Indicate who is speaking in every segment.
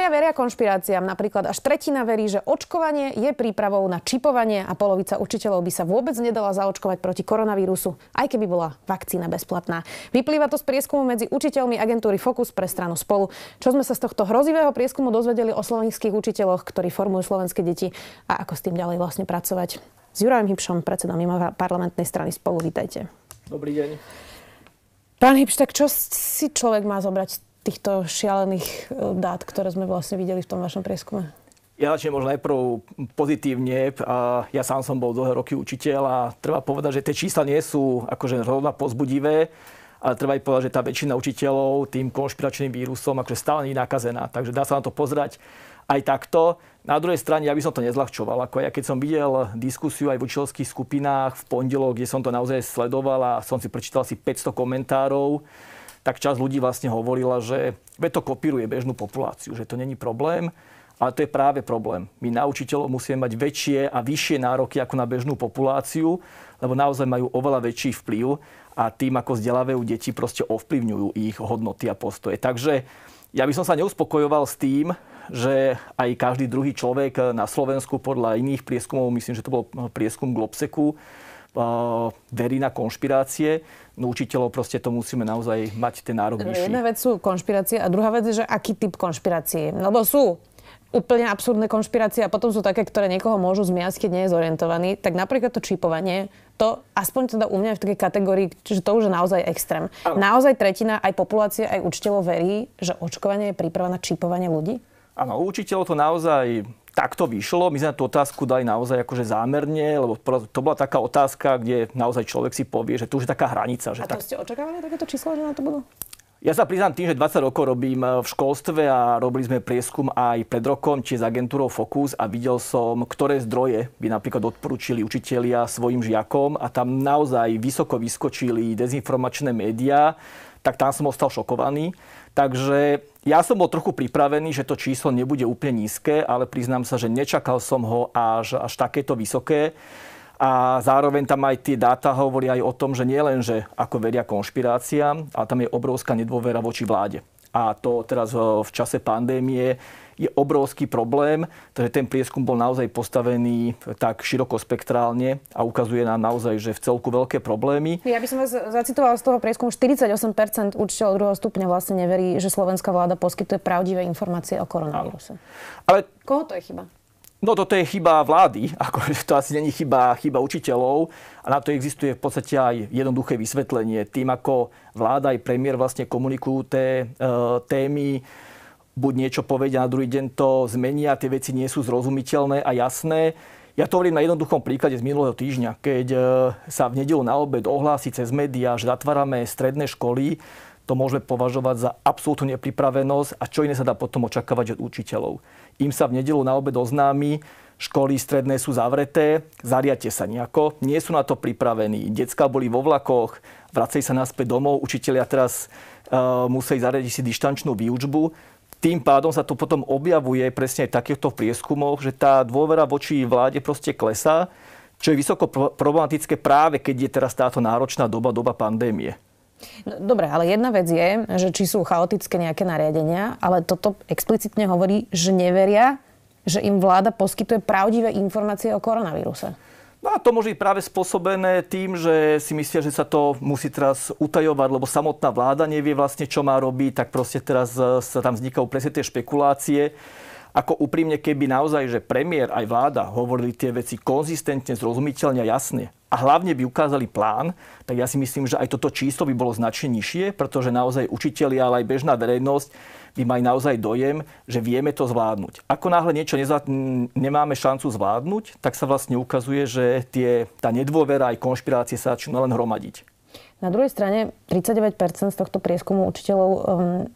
Speaker 1: Čitatelia veria konšpiráciám. Napríklad až tretina verí, že očkovanie je prípravou na čipovanie a polovica učiteľov by sa vôbec nedala zaočkovať proti koronavírusu, aj keby bola vakcína bezplatná. Vyplýva to z prieskumu medzi učiteľmi agentúry Focus pre stranu Spolu. Čo sme sa z tohto hrozivého prieskumu dozvedeli o slovenských učiteľoch, ktorí formujú slovenské deti a ako s tým ďalej vlastne pracovať. S Jurajom Hybšom, predsedom mimo parlamentnej strany Spolu, vítajte. Dobrý deň. Pán Hipš, tak čo si človek má zobrať týchto šialených eh, dát, ktoré sme vlastne videli v tom vašom prieskume?
Speaker 2: Ja začnem možno najprv pozitívne. Ja sám som bol dlhé roky učiteľ a treba povedať, že tie čísla nie sú akože rovna pozbudivé, ale treba aj povedať, že tá väčšina učiteľov tým konšpiračným vírusom akože stále nie je nakazená. Takže dá sa na to pozerať aj takto. Na druhej strane, ja by som to nezľahčoval. Ako ja keď som videl diskusiu aj v učiteľských skupinách v pondelok, kde som to naozaj sledoval a som si prečítal asi 500 komentárov, tak časť ľudí vlastne hovorila, že to kopíruje bežnú populáciu, že to není problém. Ale to je práve problém. My na učiteľov musíme mať väčšie a vyššie nároky ako na bežnú populáciu, lebo naozaj majú oveľa väčší vplyv a tým, ako vzdelávajú deti, proste ovplyvňujú ich hodnoty a postoje. Takže ja by som sa neuspokojoval s tým, že aj každý druhý človek na Slovensku podľa iných prieskumov, myslím, že to bol prieskum Globseku, verí na konšpirácie, no učiteľov proste to musíme naozaj mať ten nárok vyšší. Jedna
Speaker 1: vec sú konšpirácie a druhá vec je, že aký typ konšpirácie. Lebo sú úplne absurdné konšpirácie a potom sú také, ktoré niekoho môžu zmiasť, keď nie je zorientovaný. Tak napríklad to čipovanie, to aspoň teda u mňa je v takej kategórii, že to už je naozaj extrém. Ano. Naozaj tretina aj populácie, aj učiteľov verí, že očkovanie je príprava na čipovanie ľudí?
Speaker 2: Áno, učiteľov to naozaj tak to vyšlo. My sme tú otázku dali naozaj akože zámerne, lebo to bola taká otázka, kde naozaj človek si povie, že tu už je taká hranica. Že a to tak...
Speaker 1: ste očakávali takéto číslo, že na to budú?
Speaker 2: Ja sa priznám tým, že 20 rokov robím eh, v školstve a robili sme prieskum aj pred rokom, či s agentúrou Focus a videl som, ktoré zdroje by napríklad odporúčili učitelia svojim žiakom a tam naozaj vysoko vyskočili dezinformačné médiá, tak tam som ostal šokovaný. Takže ja som bol trochu pripravený, že to číslo nebude úplne nízke, ale priznám sa, že nečakal som ho až, až takéto vysoké. A zároveň tam aj tie dáta hovoria aj o tom, že nie len, že ako veria konšpiráciám, ale tam je obrovská nedôvera voči vláde. A to teraz eh, v čase pandémie je obrovský problém. Takže ten prieskum bol naozaj postavený tak širokospektrálne a ukazuje nám naozaj, že v celku veľké problémy.
Speaker 1: Ja by som vás zacitovala z toho prieskumu, 48% učiteľov druhého stupňa vlastne neverí, že slovenská vláda poskytuje pravdivé informácie o koronavíruse. Ale... Koho to je chyba?
Speaker 2: No toto je chyba vlády, ako to asi není chyba, chyba učiteľov a na to existuje v podstate aj jednoduché vysvetlenie. Tým, ako vláda aj premiér vlastne komunikujú té, e, témy, buď niečo povedia, na druhý deň to zmenia, tie veci nie sú zrozumiteľné a jasné. Ja to hovorím na jednoduchom príklade z minulého týždňa, keď e, sa v nedelu na obed ohlási cez médiá, že zatvárame stredné školy, to môžeme považovať za absolútnu nepripravenosť a čo iné sa dá potom očakávať od učiteľov. Im sa v nedelu na obed oznámi, školy stredné sú zavreté, zariate sa nejako, nie sú na to pripravení, decka boli vo vlakoch, vracej sa naspäť domov, učiteľia teraz e, museli zariadiť si dištančnú výučbu tým pádom sa to potom objavuje presne v takýchto prieskumoch, že tá dôvera voči vláde proste klesá, čo je vysoko problematické práve, keď je teraz táto náročná doba, doba pandémie.
Speaker 1: No, dobre, ale jedna vec je, že či sú chaotické nejaké nariadenia, ale toto explicitne hovorí, že neveria, že im vláda poskytuje pravdivé informácie o koronavíruse.
Speaker 2: No a to môže byť práve spôsobené tým, že si myslia, že sa to musí teraz utajovať, lebo samotná vláda nevie vlastne, čo má robiť, tak proste teraz e, sa tam vznikajú presne tie špekulácie. Ako úprimne, keby naozaj, že premiér aj vláda hovorili tie veci konzistentne, zrozumiteľne a jasne a hlavne by ukázali plán, tak ja si myslím, že aj toto číslo by bolo značne nižšie, pretože naozaj učiteľi, ale aj bežná verejnosť by mali naozaj dojem, že vieme to zvládnuť. Ako náhle niečo nezvlá... nemáme šancu zvládnuť, tak sa vlastne ukazuje, že tie, tá nedôvera aj konšpirácie sa začnú len hromadiť.
Speaker 1: Na druhej strane 39% z tohto prieskumu učiteľov ehm,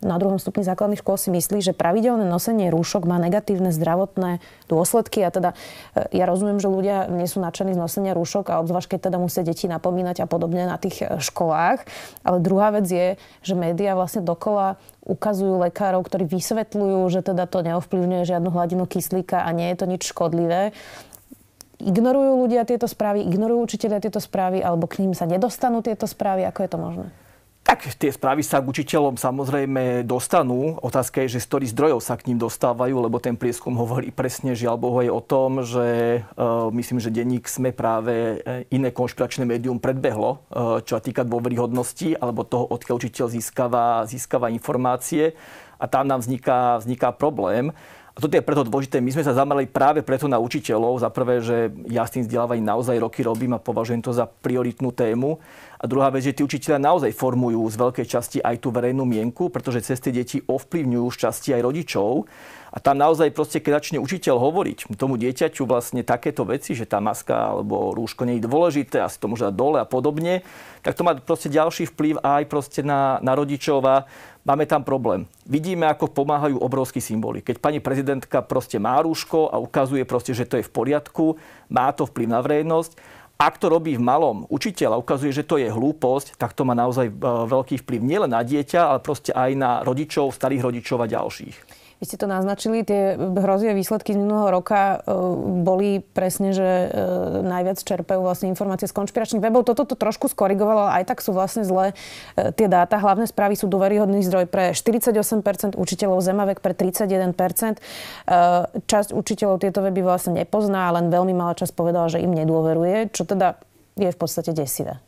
Speaker 1: na druhom stupni základných škôl si myslí, že pravidelné nosenie rúšok má negatívne zdravotné dôsledky a teda e, ja rozumiem, že ľudia nie sú nadšení z nosenia rúšok a obzvlášť keď teda musia deti napomínať a podobne na tých e, školách. Ale druhá vec je, že médiá vlastne dokola ukazujú lekárov, ktorí vysvetľujú, že teda to neovplyvňuje žiadnu hladinu kyslíka a nie je to nič škodlivé ignorujú ľudia tieto správy, ignorujú učiteľia tieto správy, alebo k ním sa nedostanú tieto správy? Ako je to možné?
Speaker 2: Tak tie správy sa k učiteľom samozrejme dostanú. Otázka je, že z ktorých zdrojov sa k ním dostávajú, lebo ten prieskum hovorí presne, žiaľ Bohu, je o tom, že uh, myslím, že denník sme práve e, iné konšpiračné médium predbehlo, uh, čo sa týka dôveryhodnosti alebo toho, odkiaľ učiteľ získava, získava informácie a tam nám vzniká, vzniká problém. A toto je preto dôležité. My sme sa zamerali práve preto na učiteľov. Za prvé, že ja s tým vzdelávaním naozaj roky robím a považujem to za prioritnú tému. A druhá vec, že tí učiteľia naozaj formujú z veľkej časti aj tú verejnú mienku, pretože cez tie deti ovplyvňujú šťastie aj rodičov. A tam naozaj proste, keď začne učiteľ hovoriť tomu dieťaťu vlastne takéto veci, že tá maska alebo rúško nie je dôležité, asi to môže dať dole a podobne, tak to má proste ďalší vplyv aj proste na, na rodičov a máme tam problém. Vidíme, ako pomáhajú obrovský symboly. Keď pani prezidentka proste má rúško a ukazuje proste, že to je v poriadku, má to vplyv na verejnosť, ak to robí v malom učiteľ a ukazuje, že to je hlúposť, tak to má naozaj e, veľký vplyv nielen na dieťa, ale proste aj na rodičov, starých rodičov a ďalších.
Speaker 1: Vy ste to naznačili, tie hrozivé výsledky z minulého roka e, boli presne, že e, najviac čerpajú vlastne informácie z konšpiračných webov. Toto to trošku skorigovalo, ale aj tak sú vlastne zlé e, tie dáta. Hlavné správy sú dôveryhodný zdroj pre 48% učiteľov, Zemavek pre 31%. Časť učiteľov tieto weby vlastne nepozná, len veľmi malá časť povedala, že im nedôveruje, čo teda je v podstate desivé.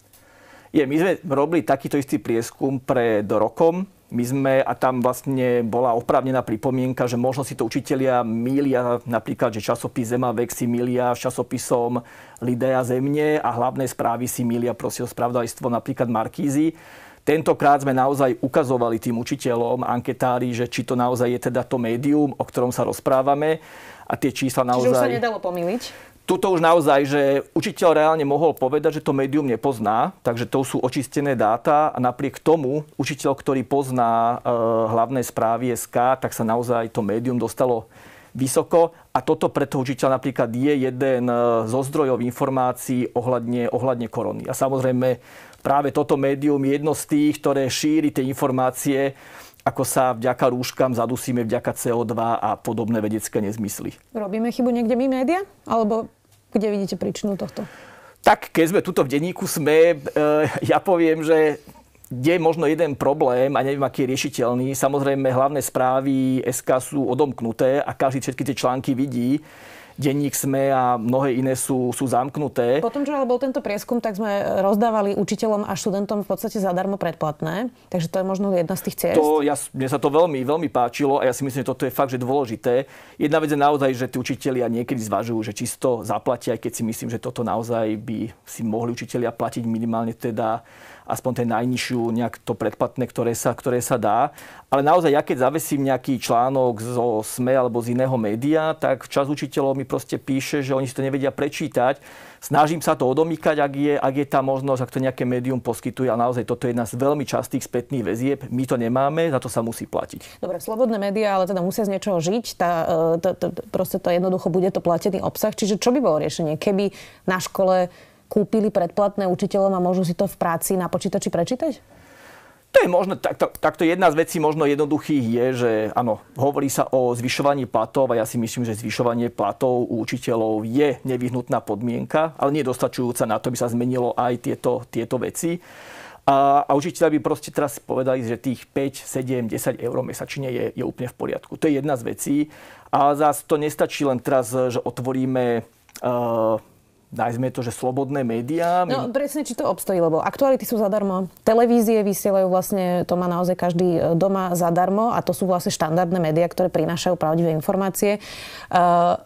Speaker 2: Je, my sme robili takýto istý prieskum pred rokom my sme, a tam vlastne bola oprávnená pripomienka, že možno si to učitelia mília, napríklad, že časopis Zemavek si mília s časopisom Lidea Zemne a hlavné správy si mília proste o spravodajstvo napríklad Markízy. Tentokrát sme naozaj ukazovali tým učiteľom, anketári, že či to naozaj je teda to médium, o ktorom sa rozprávame a tie čísla naozaj... Čiže už sa
Speaker 1: nedalo pomýliť?
Speaker 2: Tuto už naozaj, že učiteľ reálne mohol povedať, že to médium nepozná, takže to sú očistené dáta a napriek tomu učiteľ, ktorý pozná e, hlavné správy SK, tak sa naozaj to médium dostalo vysoko a toto pre toho napríklad je jeden e, zo zdrojov informácií ohľadne, ohľadne korony. A samozrejme práve toto médium je jedno z tých, ktoré šíri tie informácie, ako sa vďaka rúškam zadusíme vďaka CO2 a podobné vedecké nezmysly.
Speaker 1: Robíme chybu niekde my média? Alebo kde vidíte príčinu tohto?
Speaker 2: Tak keď sme tuto v denníku sme, eh, ja poviem, že je možno jeden problém a neviem, aký je riešiteľný. Samozrejme, hlavné správy SK sú odomknuté a každý všetky tie články vidí denník SME a mnohé iné sú, sú zamknuté.
Speaker 1: Potom, čo ale bol tento prieskum, tak sme rozdávali učiteľom a študentom v podstate zadarmo predplatné. Takže to je možno jedna z tých ciest. To, ja,
Speaker 2: mne sa to veľmi, veľmi páčilo a ja si myslím, že toto je fakt, že dôležité. Jedna vec je naozaj, že tí učitelia niekedy zvažujú, že čisto zaplatia, aj keď si myslím, že toto naozaj by si mohli učitelia platiť minimálne teda aspoň ten najnižšiu, nejak to predplatné, ktoré sa, ktoré sa dá. Ale naozaj, ja keď zavesím nejaký článok zo SME alebo z iného média, tak čas učiteľov mi proste píše, že oni si to nevedia prečítať. Snažím sa to odomýkať, ak je, ak je tá možnosť, ak to nejaké médium poskytuje. A naozaj toto je jedna z veľmi častých spätných väzieb. My to nemáme, za to sa musí platiť.
Speaker 1: Dobre, slobodné médiá, ale teda musia z niečoho žiť. Tá, e, to, to, proste to jednoducho bude to platený obsah. Čiže čo by bolo riešenie, keby na škole kúpili predplatné učiteľom a môžu si to v práci na počítači prečítať? To
Speaker 2: je možno, takto, takto jedna z vecí možno jednoduchých je, že áno, hovorí sa o zvyšovaní platov a ja si myslím, že zvyšovanie platov u učiteľov je nevyhnutná podmienka, ale nie dostačujúca na to, aby sa zmenilo aj tieto, tieto veci. A, a učiteľa by proste teraz povedali, že tých 5, 7, 10 eur mesačne je, je úplne v poriadku. To je jedna z vecí. A zase to nestačí len teraz, že otvoríme uh, dajme to, že slobodné médiá. My... No
Speaker 1: presne, či to obstojí, lebo aktuality sú zadarmo. Televízie vysielajú vlastne, to má naozaj každý e, doma zadarmo a to sú vlastne štandardné médiá, ktoré prinášajú pravdivé informácie. Uh,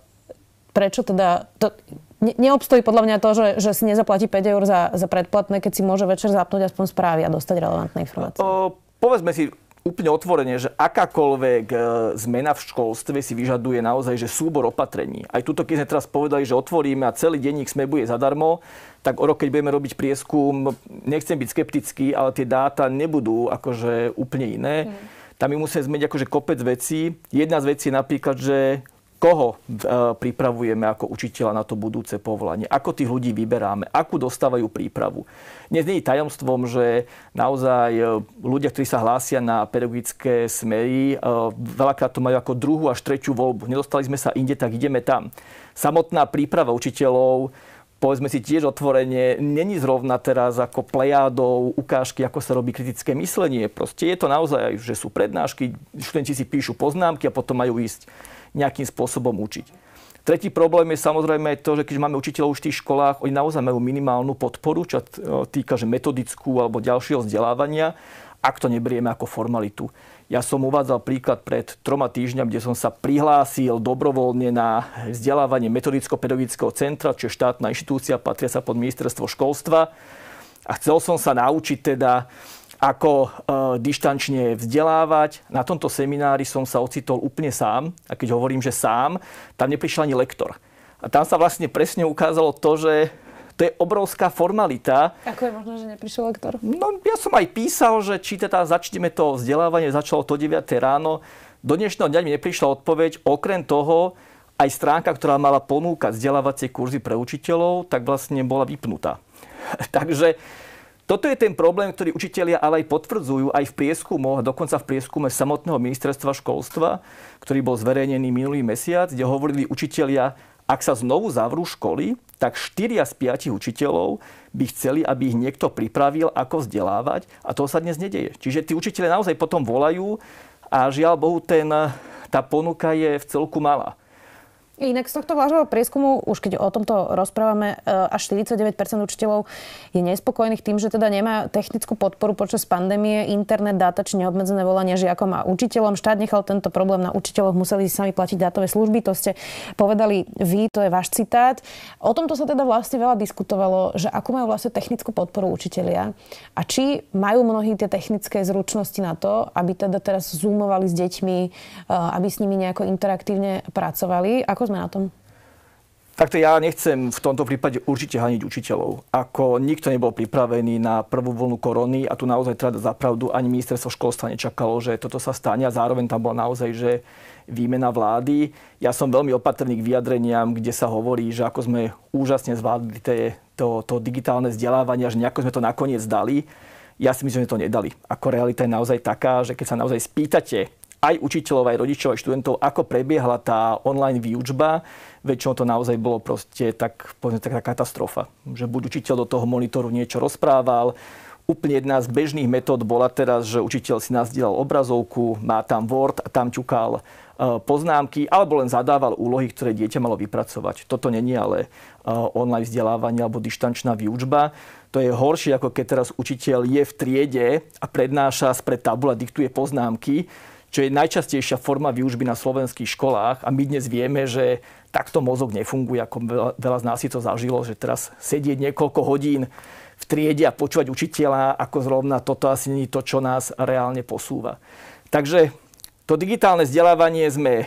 Speaker 1: prečo teda... To, ne, neobstojí podľa mňa to, že, že si nezaplatí 5 eur za, za predplatné, keď si môže večer zapnúť aspoň správy a dostať relevantné informácie.
Speaker 2: O, povedzme si, úplne otvorene, že akákoľvek e, zmena v školstve si vyžaduje naozaj že súbor opatrení. Aj tuto, keď sme teraz povedali, že otvoríme a celý denník sme bude zadarmo, tak o rok, keď budeme robiť prieskum, nechcem byť skeptický, ale tie dáta nebudú akože úplne iné. Hmm. Tam my musíme zmeniť akože kopec vecí. Jedna z vecí je napríklad, že koho e, pripravujeme ako učiteľa na to budúce povolanie, ako tých ľudí vyberáme, akú dostávajú prípravu. Dnes nie je tajomstvom, že naozaj e, ľudia, ktorí sa hlásia na pedagogické smery, e, veľakrát to majú ako druhú až tretiu voľbu. Nedostali sme sa inde, tak ideme tam. Samotná príprava učiteľov povedzme si tiež otvorenie není zrovna teraz ako plejádov ukážky, ako sa robí kritické myslenie. Proste je to naozaj, že sú prednášky, študenti si píšu poznámky a potom majú ísť nejakým spôsobom učiť. Tretí problém je samozrejme to, že keď máme učiteľov v tých školách, oni naozaj majú minimálnu podporu, čo týka že metodickú alebo ďalšieho vzdelávania, ak to neberieme ako formalitu. Ja som uvádzal príklad pred troma týždňami, kde som sa prihlásil dobrovoľne na vzdelávanie metodicko-pedagogického centra, čo je štátna inštitúcia, patria sa pod ministerstvo školstva. A chcel som sa naučiť teda ako e, dištančne vzdelávať. Na tomto seminári som sa ocitol úplne sám. A keď hovorím, že sám, tam neprišiel ani lektor. A tam sa vlastne presne ukázalo to, že to je obrovská formalita.
Speaker 1: Ako je možné, že neprišiel lektor? No,
Speaker 2: ja som aj písal, že či teda začneme to vzdelávanie, začalo to 9. ráno. Do dnešného dňa mi neprišla odpoveď. Okrem toho, aj stránka, ktorá mala ponúkať vzdelávacie kurzy pre učiteľov, tak vlastne bola vypnutá. Takže toto je ten problém, ktorý učitelia ale aj potvrdzujú aj v prieskumoch, dokonca v prieskume samotného ministerstva školstva, ktorý bol zverejnený minulý mesiac, kde hovorili učitelia, ak sa znovu zavrú školy, tak 4 z 5 učiteľov by chceli, aby ich niekto pripravil, ako vzdelávať a to sa dnes nedeje. Čiže tí učiteľe naozaj potom volajú a žiaľ Bohu, ten, tá ponuka je v celku malá.
Speaker 1: Inak z tohto vášho prieskumu, už keď o tomto rozprávame, e, až 49% učiteľov je nespokojných tým, že teda nemá technickú podporu počas pandémie, internet, dáta či neobmedzené volania žiakom a učiteľom. Štát nechal tento problém na učiteľoch, museli si sami platiť dátové služby, to ste povedali vy, to je váš citát. O tomto sa teda vlastne veľa diskutovalo, že ako majú vlastne technickú podporu učiteľia a či majú mnohí tie technické zručnosti na to, aby teda teraz zoomovali s deťmi, e, aby s nimi nejako interaktívne pracovali. Ako sme na tom?
Speaker 2: Takto ja nechcem v tomto prípade určite haniť učiteľov. Ako nikto nebol pripravený na prvú vlnu korony a tu naozaj teda za pravdu ani ministerstvo školstva nečakalo, že toto sa stane a zároveň tam bola naozaj, že výmena vlády. Ja som veľmi opatrný k vyjadreniam, kde sa hovorí, že ako sme úžasne zvládli tie, to, to digitálne vzdelávanie, že nejako sme to nakoniec dali. Ja si myslím, že to nedali. Ako realita je naozaj taká, že keď sa naozaj spýtate aj učiteľov, aj rodičov, aj študentov, ako prebiehla tá online výučba. Väčšinou to naozaj bolo proste tak, povedzme, taká katastrofa. Že buď učiteľ do toho monitoru niečo rozprával, Úplne jedna z bežných metód bola teraz, že učiteľ si nazdielal obrazovku, má tam Word a tam ťukal e, poznámky, alebo len zadával úlohy, ktoré dieťa malo vypracovať. Toto není ale e, online vzdelávanie alebo dištančná výučba. To je horšie, ako keď teraz učiteľ je v triede a prednáša spred tabula, diktuje poznámky čo je najčastejšia forma výužby na slovenských školách. A my dnes vieme, že takto mozog nefunguje, ako veľa, z nás si to zažilo, že teraz sedieť niekoľko hodín v triede a počúvať učiteľa, ako zrovna toto asi nie je to, čo nás reálne posúva. Takže to digitálne vzdelávanie sme eh,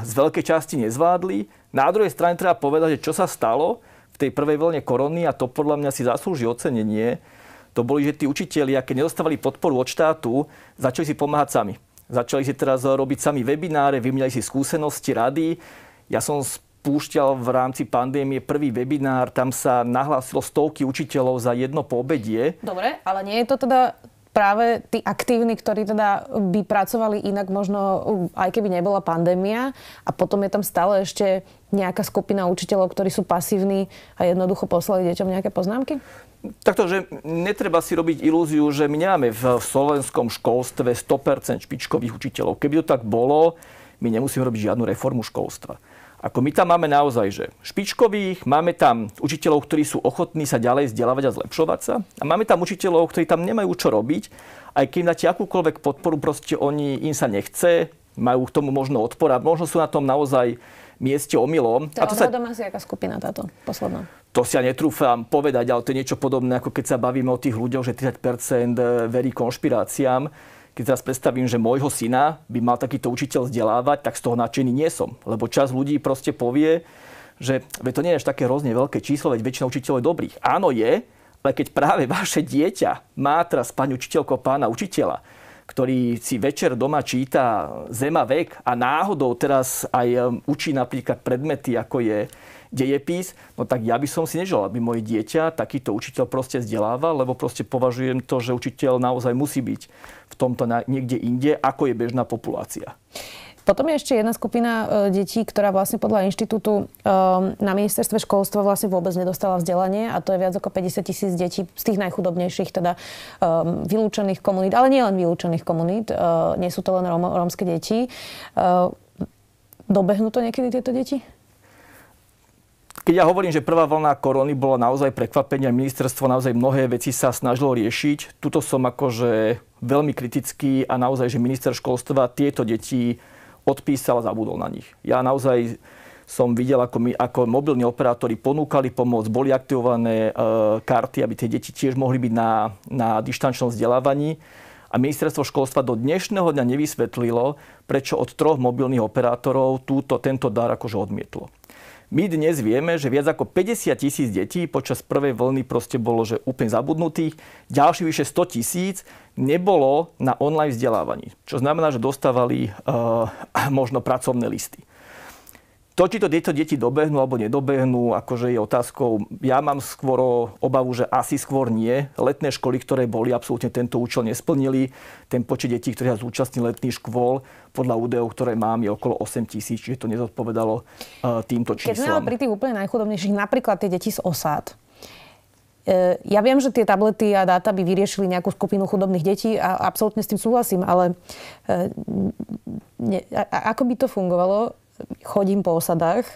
Speaker 2: z veľkej časti nezvládli. Na druhej strane treba povedať, že čo sa stalo v tej prvej vlne korony, a to podľa mňa si zaslúži ocenenie, to boli, že tí učiteľi, keď nedostávali podporu od štátu, začali si pomáhať sami. Začali si teraz robiť sami webináre, vymieňali si skúsenosti, rady. Ja som spúšťal v rámci pandémie prvý webinár, tam sa nahlásilo stovky učiteľov za jedno poobedie.
Speaker 1: Dobre, ale nie je to teda práve tí aktívni, ktorí teda by pracovali inak možno uh, aj keby nebola pandémia a potom je tam stále ešte nejaká skupina učiteľov, ktorí sú pasívni a jednoducho poslali deťom nejaké poznámky?
Speaker 2: Takto, že netreba si robiť ilúziu, že my nemáme v slovenskom školstve 100% špičkových učiteľov. Keby to tak bolo, my nemusíme robiť žiadnu reformu školstva. Ako my tam máme naozaj, že špičkových, máme tam učiteľov, ktorí sú ochotní sa ďalej vzdelávať a zlepšovať sa a máme tam učiteľov, ktorí tam nemajú čo robiť, aj keď dáte akúkoľvek podporu, proste oni, im sa nechce, majú k tomu možno odpor a možno sú na tom naozaj mieste omylom. To a to sa...
Speaker 1: aká skupina táto posledná?
Speaker 2: To si ja netrúfam povedať, ale to je niečo podobné, ako keď sa bavíme o tých ľuďoch, že 30% verí konšpiráciám keď teraz predstavím, že môjho syna by mal takýto učiteľ vzdelávať, tak z toho nadšený nie som. Lebo čas ľudí proste povie, že to nie je až také hrozne veľké číslo, veď väčšina učiteľov je dobrých. Áno je, ale keď práve vaše dieťa má teraz pani učiteľko pána učiteľa, ktorý si večer doma číta Zema vek a náhodou teraz aj um, učí napríklad predmety, ako je dejepís, no tak ja by som si neželal, aby moje dieťa takýto učiteľ proste vzdeláva, lebo proste považujem to, že učiteľ naozaj musí byť v tomto niekde inde, ako je bežná populácia.
Speaker 1: Potom je ešte jedna skupina e, detí, ktorá vlastne podľa inštitútu e, na ministerstve školstva vlastne vôbec nedostala vzdelanie a to je viac ako 50 tisíc detí z tých najchudobnejších, teda ehm, vylúčených komunít, ale nie len vylúčených komunít, e, nie sú to len rómske deti. Dobehnú to niekedy tieto deti?
Speaker 2: keď ja hovorím, že prvá vlna korony bola naozaj prekvapenie, ministerstvo naozaj mnohé veci sa snažilo riešiť. Tuto som akože veľmi kritický a naozaj, že minister školstva tieto deti odpísal a zabudol na nich. Ja naozaj som videl, ako, my, ako mobilní operátori ponúkali pomoc, boli aktivované e, karty, aby tie deti tiež mohli byť na, na dištančnom vzdelávaní. A ministerstvo školstva do dnešného dňa nevysvetlilo, prečo od troch mobilných operátorov túto, tento dar akože odmietlo. My dnes vieme, že viac ako 50 tisíc detí počas prvej vlny proste bolo že úplne zabudnutých. Ďalší vyše 100 tisíc nebolo na online vzdelávaní. Čo znamená, že dostávali uh, možno pracovné listy. To, či to tieto deti dobehnú alebo nedobehnú, akože je otázkou. Ja mám skôr obavu, že asi skôr nie. Letné školy, ktoré boli, absolútne tento účel nesplnili. Ten počet detí, ktorí sa zúčastní letných škôl, podľa údajov, ktoré mám, je okolo 8 tisíc, čiže to nezodpovedalo e, týmto číslom. Keď sme pri
Speaker 1: tých úplne najchudobnejších, napríklad tie deti z osád, e, ja viem, že tie tablety a dáta by vyriešili nejakú skupinu chudobných detí a absolútne s tým súhlasím, ale e, ne, a, ako by to fungovalo, chodím po osadách,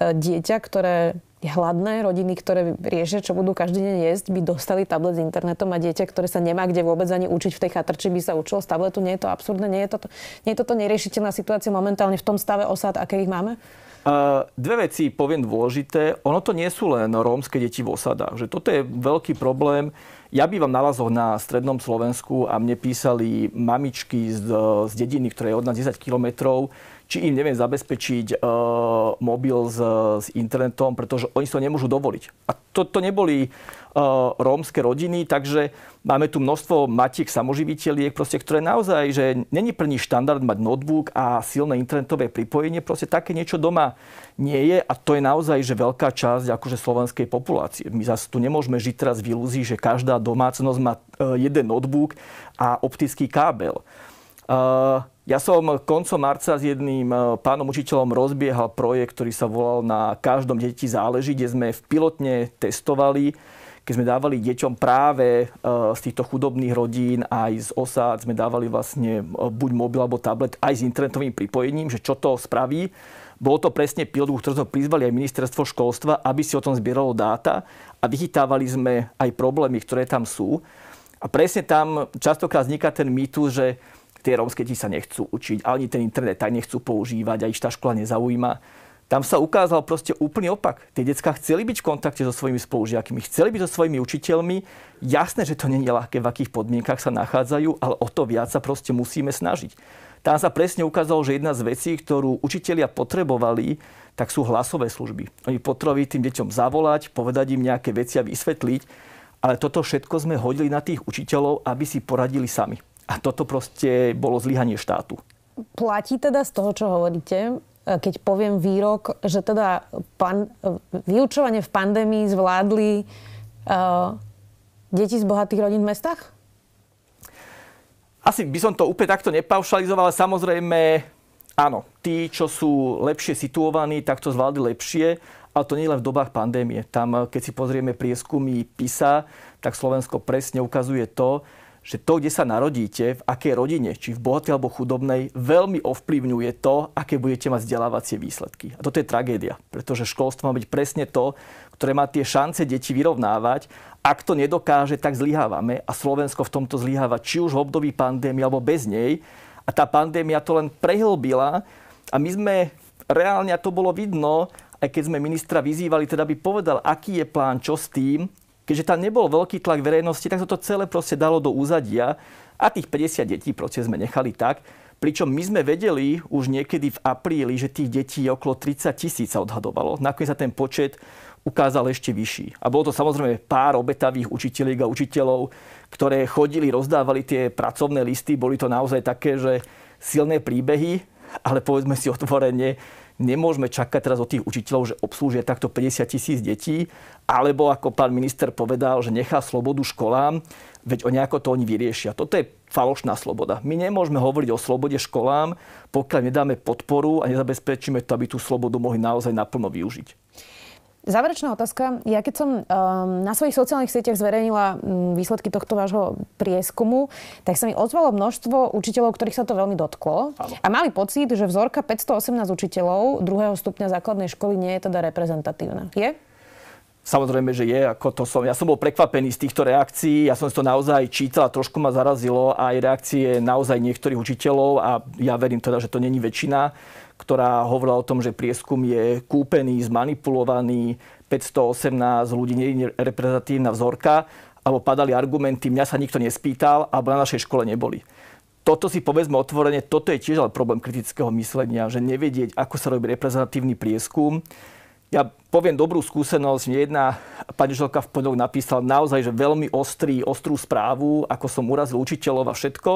Speaker 1: e, dieťa, ktoré je hladné, rodiny, ktoré riešia, čo budú každý deň jesť, by dostali tablet s internetom a dieťa, ktoré sa nemá kde vôbec ani učiť v tej chatrči, by sa učilo z tabletu. Nie je to absurdné? Nie je toto, nie je toto neriešiteľná situácia momentálne v tom stave osad, aké ich máme?
Speaker 2: Uh, dve veci poviem dôležité. Ono to nie sú len rómske deti v osadách. Že toto je veľký problém. Ja bývam na Lazoch na strednom Slovensku a mne písali mamičky z, z dediny, ktoré je od nás 10 kilometrov, či im neviem zabezpečiť e, mobil s, s internetom, pretože oni si to nemôžu dovoliť. A to, to neboli e, rómske rodiny, takže máme tu množstvo matiek samoživiteľiek, proste, ktoré naozaj, že není pre nich štandard mať notebook a silné internetové pripojenie, proste také niečo doma nie je a to je naozaj, že veľká časť akože slovenskej populácie. My zase tu nemôžeme žiť teraz v ilúzii, že každá domácnosť má e, jeden notebook a optický kábel. Ja som koncom marca s jedným e, pánom učiteľom rozbiehal projekt, ktorý sa volal Na každom deti záleží, kde sme v pilotne testovali, keď sme dávali deťom práve e, z týchto chudobných rodín aj z osád, sme dávali vlastne e, buď mobil alebo tablet aj s internetovým pripojením, že čo to spraví. Bolo to presne pilotu, ktorý prizvali aj ministerstvo školstva, aby si o tom zbieralo dáta a vychytávali sme aj problémy, ktoré tam sú. A presne tam častokrát vzniká ten mýtus, že tie rómske deti sa nechcú učiť ani ten internet aj nechcú používať aj ich tá škola nezaujíma. Tam sa ukázal proste úplný opak. Tie detská chceli byť v kontakte so svojimi spolužiakmi, chceli byť so svojimi učiteľmi. Jasné, že to nie je ľahké, v akých podmienkach sa nachádzajú, ale o to viac sa proste musíme snažiť. Tam sa presne ukázalo, že jedna z vecí, ktorú učitelia potrebovali, tak sú hlasové služby. Oni potrebovali tým deťom zavolať, povedať im nejaké veci a vysvetliť, ale toto všetko sme hodili na tých učiteľov, aby si poradili sami. A toto proste bolo zlyhanie štátu.
Speaker 1: Platí teda z toho, čo hovoríte, e, keď poviem výrok, že teda pan, e, vyučovanie v pandémii zvládli uh, deti z bohatých rodín v mestách?
Speaker 2: Asi by som to úplne takto nepaušalizoval, ale samozrejme áno, tí, čo sú lepšie situovaní, tak to zvládli lepšie, ale to nie len v dobách pandémie. Tam, keď si pozrieme prieskumy PISA, tak Slovensko presne ukazuje to, že to, kde sa narodíte, v akej rodine, či v bohatej alebo chudobnej, veľmi ovplyvňuje to, aké budete mať vzdelávacie výsledky. A toto je tragédia, pretože školstvo má byť presne to, ktoré má tie šance deti vyrovnávať. Ak to nedokáže, tak zlyhávame a Slovensko v tomto zlyháva či už v období pandémie alebo bez nej. A tá pandémia to len prehlbila a my sme reálne, a to bolo vidno, aj keď sme ministra vyzývali, teda by povedal, aký je plán, čo s tým, keďže tam nebol veľký tlak verejnosti, tak sa to celé proste dalo do úzadia a tých 50 detí proste sme nechali tak. Pričom my sme vedeli už niekedy v apríli, že tých detí je okolo 30 tisíc sa odhadovalo. Nakoniec sa ten počet ukázal ešte vyšší. A bolo to samozrejme pár obetavých učiteľiek a učiteľov, ktoré chodili, rozdávali tie pracovné listy. Boli to naozaj také, že silné príbehy, ale povedzme si otvorene, nemôžeme čakať teraz od tých učiteľov, že obslúžia takto 50 tisíc detí, alebo ako pán minister povedal, že nechá slobodu školám, veď o nejako to oni vyriešia. Toto je falošná sloboda. My nemôžeme hovoriť o slobode školám, pokiaľ nedáme podporu a nezabezpečíme to, aby tú slobodu mohli naozaj naplno využiť.
Speaker 1: Záverečná otázka. Ja keď som um, na svojich sociálnych sieťach zverejnila um, výsledky tohto vášho prieskumu, tak sa mi ozvalo množstvo učiteľov, ktorých sa to veľmi dotklo. Áno. A mali pocit, že vzorka 518 učiteľov druhého stupňa základnej školy nie je teda reprezentatívna. Je?
Speaker 2: Samozrejme, že je, ako to som. Ja som bol prekvapený z týchto reakcií, ja som si to naozaj čítal a trošku ma zarazilo aj reakcie naozaj niektorých učiteľov a ja verím teda, že to není väčšina ktorá hovorila o tom, že prieskum je kúpený, zmanipulovaný, 518 ľudí nie je reprezentatívna vzorka, alebo padali argumenty, mňa sa nikto nespýtal, alebo na našej škole neboli toto si povedzme otvorene, toto je tiež ale problém kritického myslenia, že nevedieť, ako sa robí reprezentatívny prieskum. Ja poviem dobrú skúsenosť, mne jedna pani Želka v pondelok napísala naozaj, že veľmi ostrý, ostrú správu, ako som urazil učiteľov a všetko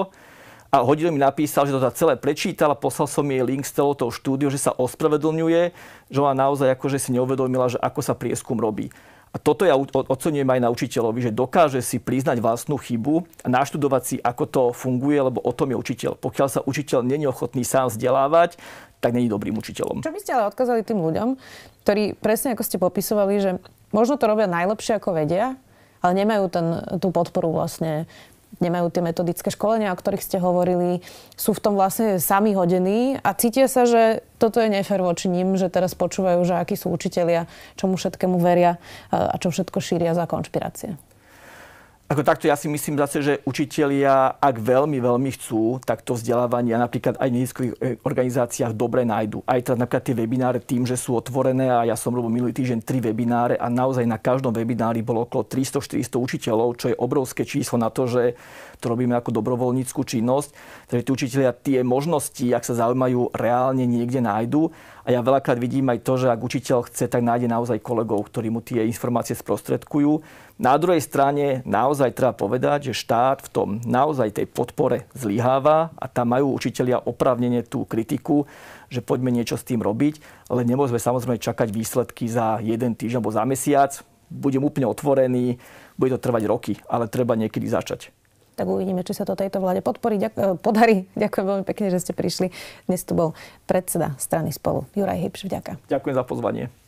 Speaker 2: a hodinu mi napísal, že to celé prečítal a poslal som jej link z celou štúdiu, že sa ospravedlňuje, že ona naozaj akože si neuvedomila, že ako sa prieskum robí. A toto ja ocenujem aj na učiteľovi, že dokáže si priznať vlastnú chybu a naštudovať si, ako to funguje, lebo o tom je učiteľ. Pokiaľ sa učiteľ není ochotný sám vzdelávať, tak není dobrým učiteľom. Čo
Speaker 1: by ste ale odkázali tým ľuďom, ktorí presne ako ste popisovali, že možno to robia najlepšie, ako vedia, ale nemajú ten, tú podporu vlastne nemajú tie metodické školenia, o ktorých ste hovorili, sú v tom vlastne sami hodení a cítia sa, že toto je nefér voči ním, že teraz počúvajú, že akí sú učitelia, čomu všetkému veria e, a čo všetko šíria za konšpirácie.
Speaker 2: Ako takto ja si myslím zase, že učitelia, ak veľmi, veľmi chcú, tak to vzdelávanie napríklad aj v neziskových e, organizáciách dobre nájdu. Aj teda napríklad tie webináre tým, že sú otvorené a ja som robil minulý týždeň tri webináre a naozaj na každom webinári bolo okolo 300-400 učiteľov, čo je obrovské číslo na to, že to robíme ako dobrovoľníckú činnosť, takže tí učiteľia tie možnosti, ak sa zaujímajú, reálne niekde nájdu. A ja veľakrát vidím aj to, že ak učiteľ chce, tak nájde naozaj kolegov, ktorí mu tie informácie sprostredkujú. Na druhej strane naozaj treba povedať, že štát v tom naozaj tej podpore zlyháva a tam majú učiteľia opravnenie tú kritiku, že poďme niečo s tým robiť, ale nemôžeme samozrejme čakať výsledky za jeden týždeň alebo za mesiac. Budem úplne otvorený, bude to trvať roky, ale treba niekedy začať
Speaker 1: tak uvidíme, či sa to tejto vláde podporí, ďak- eh, podarí. Ďakujem veľmi pekne, že ste prišli. Dnes tu bol predseda strany spolu. Juraj Hybš, vďaka.
Speaker 2: Ďakujem za pozvanie.